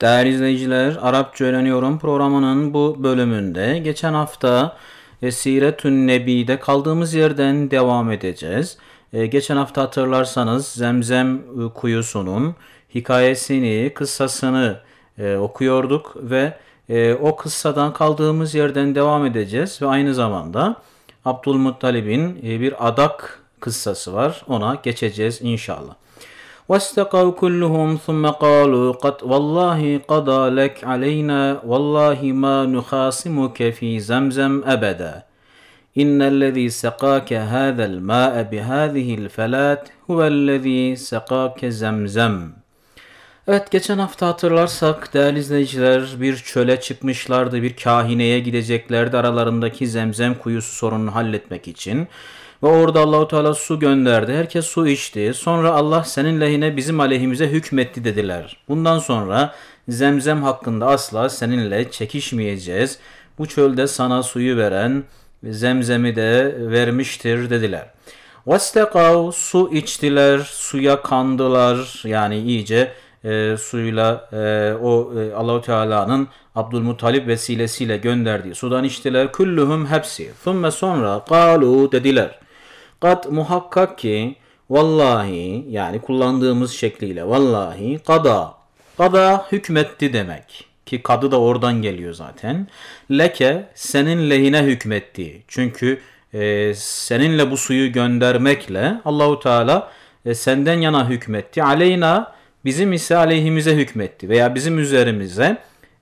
Değerli izleyiciler, Arapça Öğreniyorum programının bu bölümünde geçen hafta e, Nebi'de kaldığımız yerden devam edeceğiz. E, geçen hafta hatırlarsanız Zemzem e, kuyusunun hikayesini, kıssasını e, okuyorduk ve o kıssadan kaldığımız yerden devam edeceğiz ve aynı zamanda Abdülmuttalib'in e, bir adak kıssası var. Ona geçeceğiz inşallah. واستقوا كلهم ثم قالوا قد والله قضى لك علينا والله ما نخاصمك في زمزم أبدا إن الذي سقاك هذا الماء بهذه الفلات هو الذي سقاك زمزم Evet geçen hafta hatırlarsak değerli izleyiciler bir çöle çıkmışlardı bir kahineye gideceklerdi aralarındaki zemzem kuyusu sorununu halletmek için. Ve orada Allahu Teala su gönderdi. Herkes su içti. Sonra Allah senin lehine bizim aleyhimize hükmetti dediler. Bundan sonra zemzem hakkında asla seninle çekişmeyeceğiz. Bu çölde sana suyu veren zemzemi de vermiştir dediler. Vastekav su içtiler, suya kandılar yani iyice e, suyla e, o e, Allahu Teala'nın Abdülmutalip vesilesiyle gönderdiği sudan içtiler. Küllühüm hepsi. Thumme sonra kalu dediler. Kat muhakkak ki vallahi yani kullandığımız şekliyle vallahi kada kada hükmetti demek ki kadı da oradan geliyor zaten. Leke senin lehine hükmetti. Çünkü e, seninle bu suyu göndermekle Allahu Teala e, senden yana hükmetti. Aleyna bizim ise aleyhimize hükmetti veya bizim üzerimize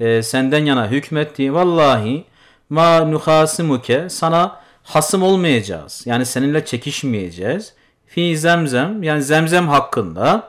e, senden yana hükmetti. Vallahi ma nuhasimuke sana hasım olmayacağız. Yani seninle çekişmeyeceğiz. Fi zemzem yani zemzem hakkında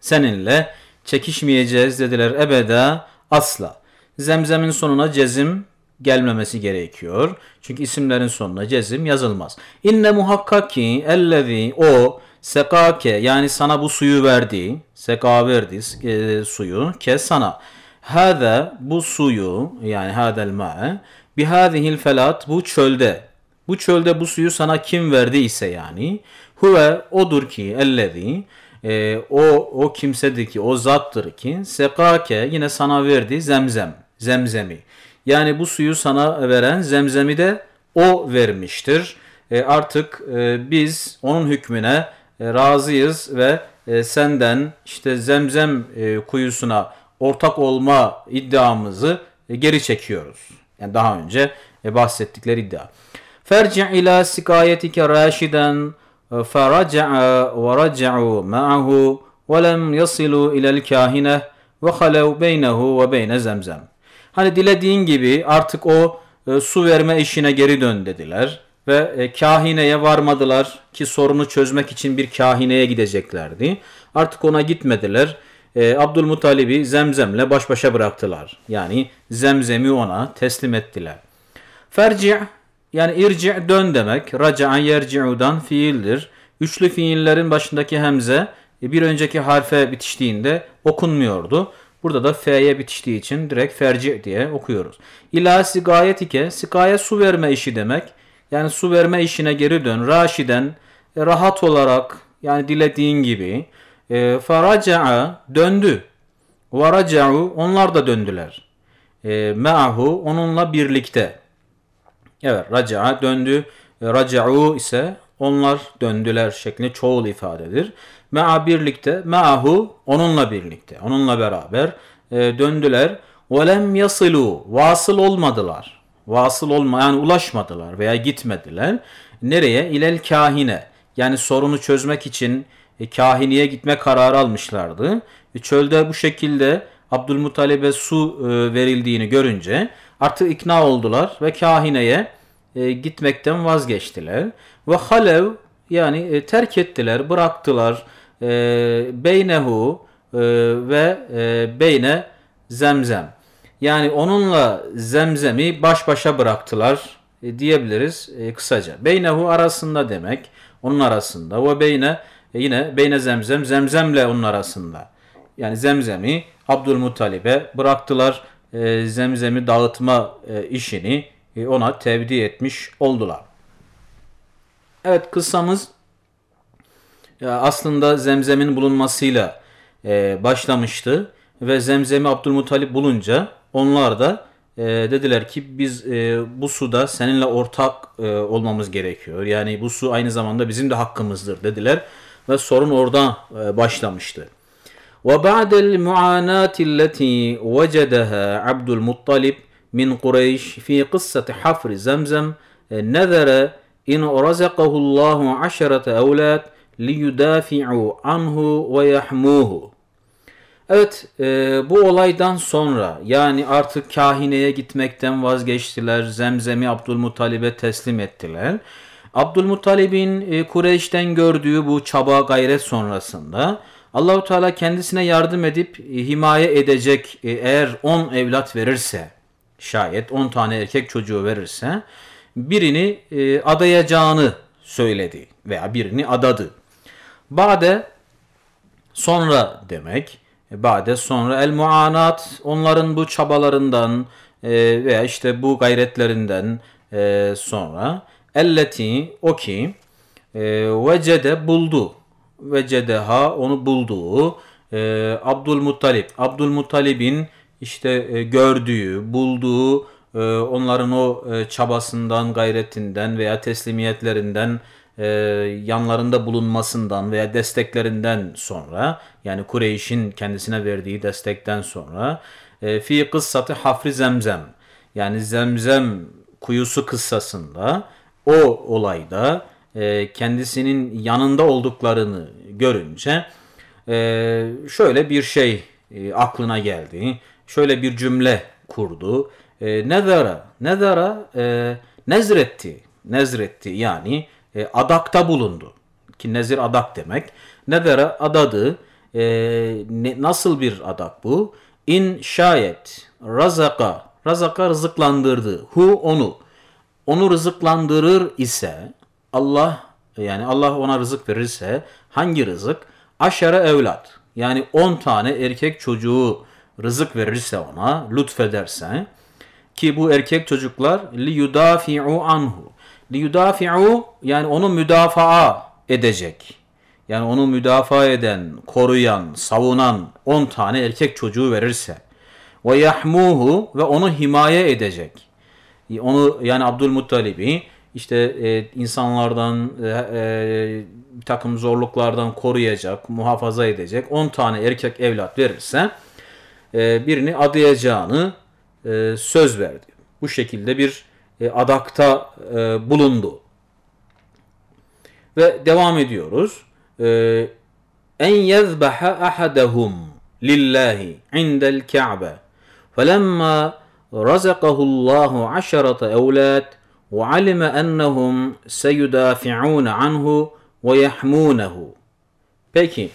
seninle çekişmeyeceğiz dediler ebede asla. Zemzemin sonuna cezim gelmemesi gerekiyor. Çünkü isimlerin sonuna cezim yazılmaz. İnne muhakkak ki ellezi o sekake yani sana bu suyu verdi. Seka verdi e, suyu ke sana. Hada bu suyu yani hadel ma'e bihadihil felat bu çölde bu çölde bu suyu sana kim verdi ise yani huve odur ki ellezi e, o o kimsedir ki o zattır ki sekake yine sana verdi zemzem zemzemi. Yani bu suyu sana veren zemzemi de o vermiştir. E, artık e, biz onun hükmüne e, razıyız ve e, senden işte zemzem e, kuyusuna ortak olma iddiamızı e, geri çekiyoruz. Yani daha önce e, bahsettikleri iddia. Ferci ila sikayetike raşiden e, feraca'a ve raca'u ma'ahu ve lem yasilu ilel kahine ve halev beynehu ve beyne zemzem. Hani dilediğin gibi artık o e, su verme işine geri dön dediler ve e, kahineye varmadılar ki sorunu çözmek için bir kahineye gideceklerdi. Artık ona gitmediler. E, Abdülmuttalib'i zemzemle baş başa bıraktılar. Yani zemzemi ona teslim ettiler. Ferci yani irci dön demek. Raca'an yerci'udan fiildir. Üçlü fiillerin başındaki hemze e, bir önceki harfe bitiştiğinde okunmuyordu. Burada da F'ye bitiştiği için direkt ferci diye okuyoruz. İla sigayetike, sigaya su verme işi demek. Yani su verme işine geri dön. Raşiden e, rahat olarak yani dilediğin gibi. E, faraca'a döndü. Varaca'u onlar da döndüler. E, me'ahu onunla birlikte. Evet raca'a döndü. E, raca'u ise onlar döndüler şeklinde çoğul ifadedir. Ma'a birlikte, ma'ahu onunla birlikte, onunla beraber e, döndüler. Velem yasilu, vasıl olmadılar. Vasıl olma, yani ulaşmadılar veya gitmediler. Nereye? İlel kahine. Yani sorunu çözmek için e, kahiniye gitme kararı almışlardı. E, çölde bu şekilde Abdülmuttalib'e su e, verildiğini görünce artık ikna oldular ve kahineye e, gitmekten vazgeçtiler. Ve halev yani e, terk ettiler, bıraktılar e, beynehu e, ve e, beyne zemzem. Yani onunla zemzemi baş başa bıraktılar e, diyebiliriz e, kısaca. Beynehu arasında demek, onun arasında ve beyne e, yine beyne zemzem, zemzemle onun arasında. Yani zemzemi Abdülmuttalib'e bıraktılar e, zemzemi dağıtma e, işini e, ona tevdi etmiş oldular. Evet kıssamız e, aslında zemzemin bulunmasıyla e, başlamıştı ve zemzemi Abdülmuttalip bulunca onlar da dediler ki biz bu suda seninle ortak olmamız gerekiyor. Yani bu su aynı zamanda bizim de hakkımızdır dediler ve sorun orada e, başlamıştı. وَبَعْدَ الْمُعَانَاتِ الَّتِي وَجَدَهَا عَبْدُ الْمُطَّلِبِ Min من قريش في قصة حفر زمزم نذر إن رزقه 10 عشرة أولاد liyudafi'u anhu ve yahmuhu. Evet e, bu olaydan sonra yani artık kahineye gitmekten vazgeçtiler. Zemzem'i Abdülmuttalib'e teslim ettiler. Abdülmuttalib'in e, Kureyş'ten gördüğü bu çaba gayret sonrasında Allahu Teala kendisine yardım edip e, himaye edecek e, eğer 10 evlat verirse şayet 10 tane erkek çocuğu verirse birini e, adayacağını söyledi veya birini adadı. Bade sonra demek. E, bade sonra el muanat onların bu çabalarından e, veya işte bu gayretlerinden e, sonra elleti o ki e, vecede buldu. Vecedeha onu bulduğu e, Abdülmuttalip. Abdülmuttalib'in işte e, gördüğü, bulduğu e, onların o e, çabasından, gayretinden veya teslimiyetlerinden yanlarında bulunmasından veya desteklerinden sonra yani Kureyş'in kendisine verdiği destekten sonra fi kıssatı hafri zemzem yani zemzem kuyusu kıssasında o olayda kendisinin yanında olduklarını görünce şöyle bir şey aklına geldi şöyle bir cümle kurdu. E, nezara, nezara e, nezretti, nezretti yani e, adakta bulundu. Ki nezir adak demek. Nezara adadı. E, ne, nasıl bir adak bu? İn şayet razaka, razaka rızıklandırdı. Hu onu. Onu rızıklandırır ise Allah yani Allah ona rızık verirse hangi rızık? Aşara evlat. Yani 10 tane erkek çocuğu rızık verirse ona, lütfederse ki bu erkek çocuklar li yudafi'u anhu. Li yudafi'u yani onu müdafaa edecek. Yani onu müdafaa eden, koruyan, savunan 10 tane erkek çocuğu verirse ve yahmuhu ve onu himaye edecek. Onu yani Abdülmuttalib'i işte e, insanlardan e, e, bir takım zorluklardan koruyacak, muhafaza edecek 10 tane erkek evlat verirse ee, birini adayacağını e, söz verdi. Bu şekilde bir e, adakta e, bulundu. Ve devam ediyoruz. Ee, en yezbeha ahadahum lillahi indel Ka'be. Felemma razaqahullahu aşarata evlat ve alime ennehum seyudafi'un anhu ve yahmunehu. Peki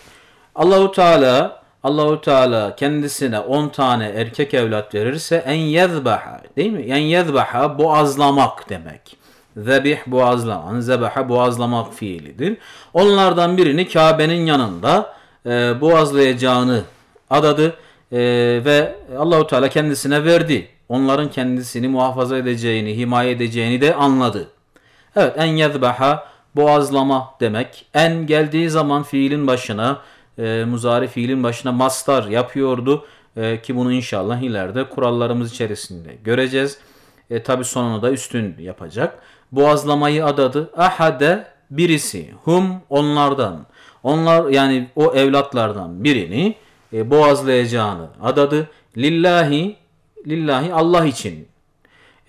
Allahu Teala Allahu Teala kendisine 10 tane erkek evlat verirse en yezbaha değil mi? En yezbaha boğazlamak demek. Zebih boğazlaman, zebaha boğazlamak fiilidir. Onlardan birini Kabe'nin yanında e, boğazlayacağını adadı e, ve Allahu Teala kendisine verdi. Onların kendisini muhafaza edeceğini, himaye edeceğini de anladı. Evet en yezbaha boğazlama demek. En geldiği zaman fiilin başına e, muzari fiilin başına mastar yapıyordu. E, ki bunu inşallah ileride kurallarımız içerisinde göreceğiz. E, Tabi sonunu da üstün yapacak. Boğazlamayı adadı. Ahade birisi. Hum onlardan. Onlar yani o evlatlardan birini e, boğazlayacağını adadı. Lillahi lillahi Allah için.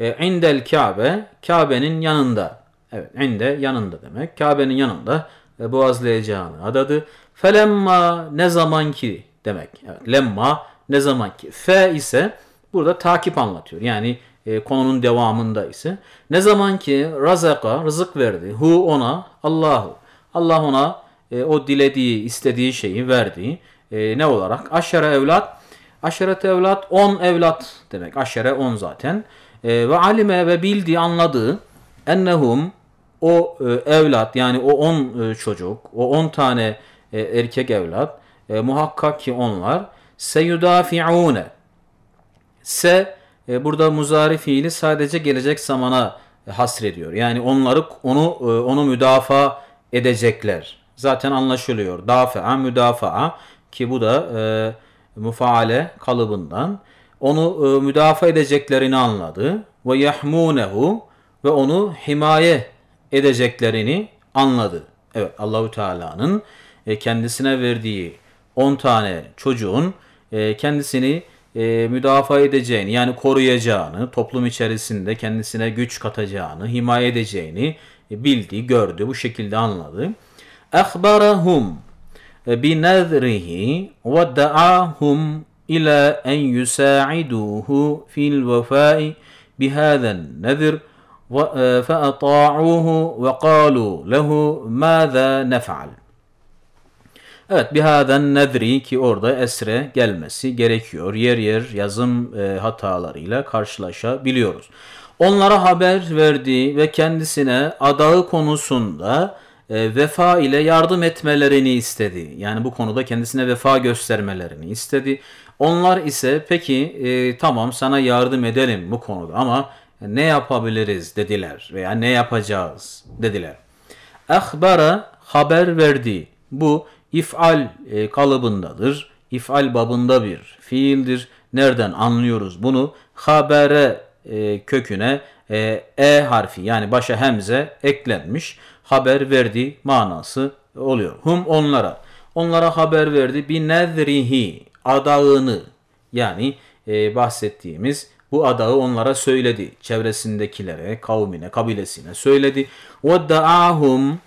E, indel Kabe Kabe'nin yanında. Evet inde yanında demek. Kabe'nin yanında e, boğazlayacağını adadı. Felemma ne zaman ki demek. Evet, lemma ne zaman ki. Fe ise burada takip anlatıyor. Yani e, konunun devamında ise ne zaman ki razaka rızık verdi hu ona Allahu Allah ona e, o dilediği istediği şeyi verdi e, ne olarak aşere evlat aşeret evlat on evlat demek aşere on zaten e, ve alime ve bildi anladı ennehum o e, evlat yani o on e, çocuk o on tane e, erkek evlat. E, muhakkak ki onlar seyudafiune se e, burada muzari fiili sadece gelecek zamana e, hasrediyor. Yani onları onu e, onu müdafaa edecekler. Zaten anlaşılıyor. Dafaa müdafaa ki bu da e, mufaale kalıbından onu e, müdafaa edeceklerini anladı. Ve yahmunehu ve onu himaye edeceklerini anladı. Evet Allahu Teala'nın e, kendisine verdiği 10 tane çocuğun e, kendisini e, müdafaa edeceğini yani koruyacağını, toplum içerisinde kendisine güç katacağını, himaye edeceğini e, bildi, gördü, bu şekilde anladı. Akhbarahum bi nazrihi ve da'ahum ila en yusaiduhu fil vefai bi hadan nazr فأطاعوه وقالوا له ماذا نفعل Evet bihaden nedri ki orada esre gelmesi gerekiyor. Yer yer yazım e, hatalarıyla karşılaşabiliyoruz. Onlara haber verdiği ve kendisine adağı konusunda e, vefa ile yardım etmelerini istedi. Yani bu konuda kendisine vefa göstermelerini istedi. Onlar ise peki e, tamam sana yardım edelim bu konuda ama ne yapabiliriz dediler veya ne yapacağız dediler. Ahbara haber verdi. Bu ifal e, kalıbındadır. İfal babında bir fiildir. Nereden anlıyoruz bunu? Habere e, köküne e, e, harfi yani başa hemze eklenmiş. Haber verdi manası oluyor. Hum onlara. Onlara haber verdi. Bir nezrihi adağını yani e, bahsettiğimiz bu adağı onlara söyledi. Çevresindekilere, kavmine, kabilesine söyledi. Ve da'ahum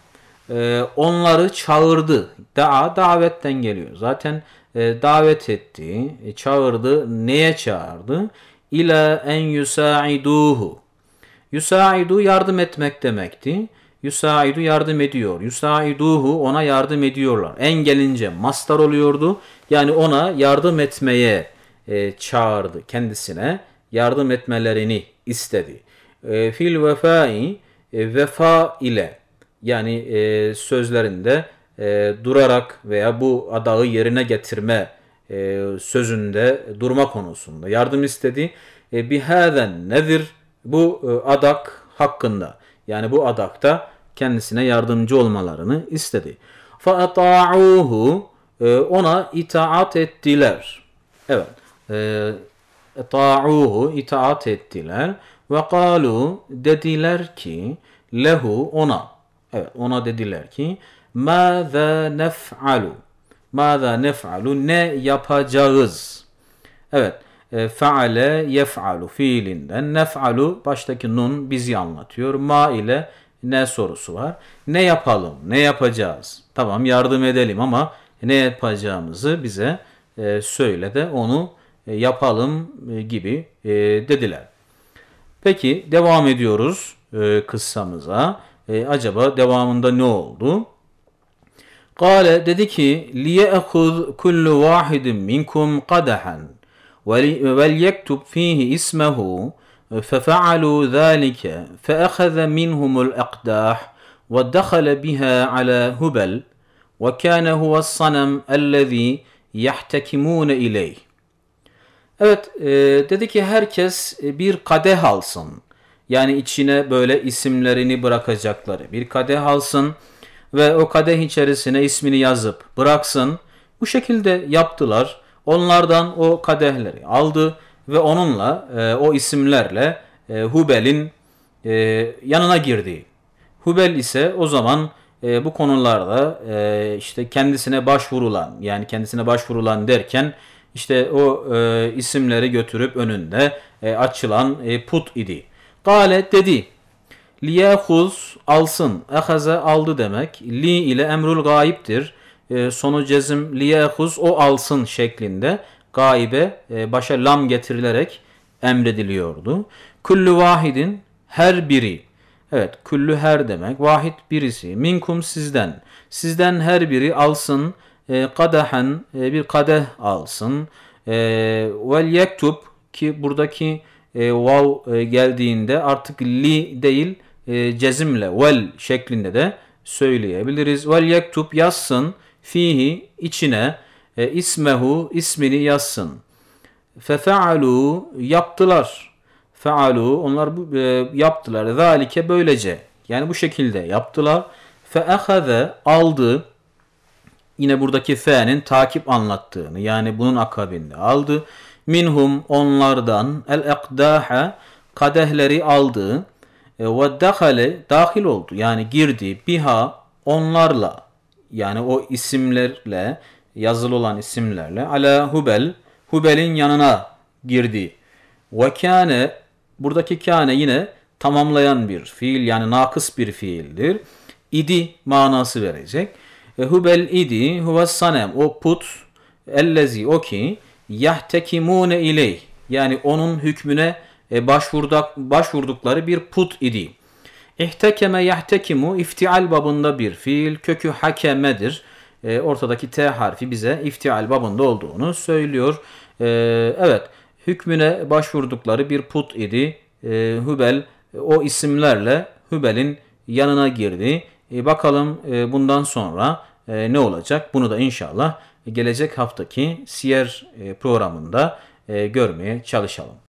ee, onları çağırdı. Daha davetten geliyor. Zaten e, davet etti, e, çağırdı. Neye çağırdı? İla en yusaiduhu. Yusaidu yardım etmek demekti. Yusaidu yardım ediyor. Yusaiduhu ona yardım ediyorlar. En gelince mastar oluyordu. Yani ona yardım etmeye e, çağırdı. Kendisine yardım etmelerini istedi. fil vefai vefa ile yani e, sözlerinde e, durarak veya bu adağı yerine getirme e, sözünde durma konusunda yardım istedi. E, bihaden nedir? Bu e, adak hakkında yani bu adakta kendisine yardımcı olmalarını istedi. فَاَطَاعُوهُ e, Ona itaat ettiler. Evet. اَطَاعُوهُ e, itaat ettiler. وَقَالُوا Dediler ki lehu ona Evet ona dediler ki ماذا نفعل ماذا نفعل ne yapacağız? Evet e, faale yef'alu fiilinden nef'alu baştaki nun bizi anlatıyor. Ma ile ne sorusu var? Ne yapalım? Ne yapacağız? Tamam yardım edelim ama ne yapacağımızı bize e, söyle de onu e, yapalım e, gibi e, dediler. Peki devam ediyoruz e, kıssamıza e, acaba devamında ne oldu? Kale dedi ki liyekuz kullu vahidin minkum qadahan vel yektub fihi ismehu minhum ذلك فأخذ منهم biha ala بها على هبل huwa هو الصنم الذي يحتكمون إليه Evet e, dedi ki herkes bir kadeh alsın. Yani içine böyle isimlerini bırakacakları bir kadeh alsın ve o kadeh içerisine ismini yazıp bıraksın. Bu şekilde yaptılar. Onlardan o kadehleri aldı ve onunla e, o isimlerle e, Hubel'in e, yanına girdi. Hubel ise o zaman e, bu konularda e, işte kendisine başvurulan yani kendisine başvurulan derken işte o e, isimleri götürüp önünde e, açılan e, put idi. Gale dedi. Liyehuz alsın. Ehaze aldı demek. Li ile emrul gayiptir. E, sonu cezim liyehuz o alsın şeklinde gaibe e, başa lam getirilerek emrediliyordu. Küllü vahidin her biri. Evet küllü her demek. Vahid birisi. Minkum sizden. Sizden her biri alsın. E, kadahen e, bir kadeh alsın. E, vel yektub ki buradaki e, vav e, geldiğinde artık li değil e, cezimle vel şeklinde de söyleyebiliriz. Vel yektup yazsın fihi içine e, ismehu ismini yazsın. Fefealu yaptılar. Fealu onlar bu, e, yaptılar. Zalike böylece. Yani bu şekilde yaptılar. Feehaze aldı. Yine buradaki fe'nin takip anlattığını yani bunun akabinde aldı minhum onlardan el ekdaha kadehleri aldı e, ve dahale dahil oldu. Yani girdi biha onlarla yani o isimlerle yazılı olan isimlerle ala hubel hubelin yanına girdi. Ve kâne buradaki kâne yine tamamlayan bir fiil yani nakıs bir fiildir. idi manası verecek. E, hubel idi huvas sanem o put ellezi o ki yahtekimune iley yani onun hükmüne e, başvurdukları bir put idi. İhtekeme yahtekemu iftial babında bir fiil. Kökü hakemedir. E, ortadaki T harfi bize iftial babında olduğunu söylüyor. E, evet hükmüne başvurdukları bir put idi. Hübel o isimlerle Hübel'in yanına girdi. bakalım bundan sonra ne olacak? Bunu da inşallah gelecek haftaki siyer e, programında e, görmeye çalışalım.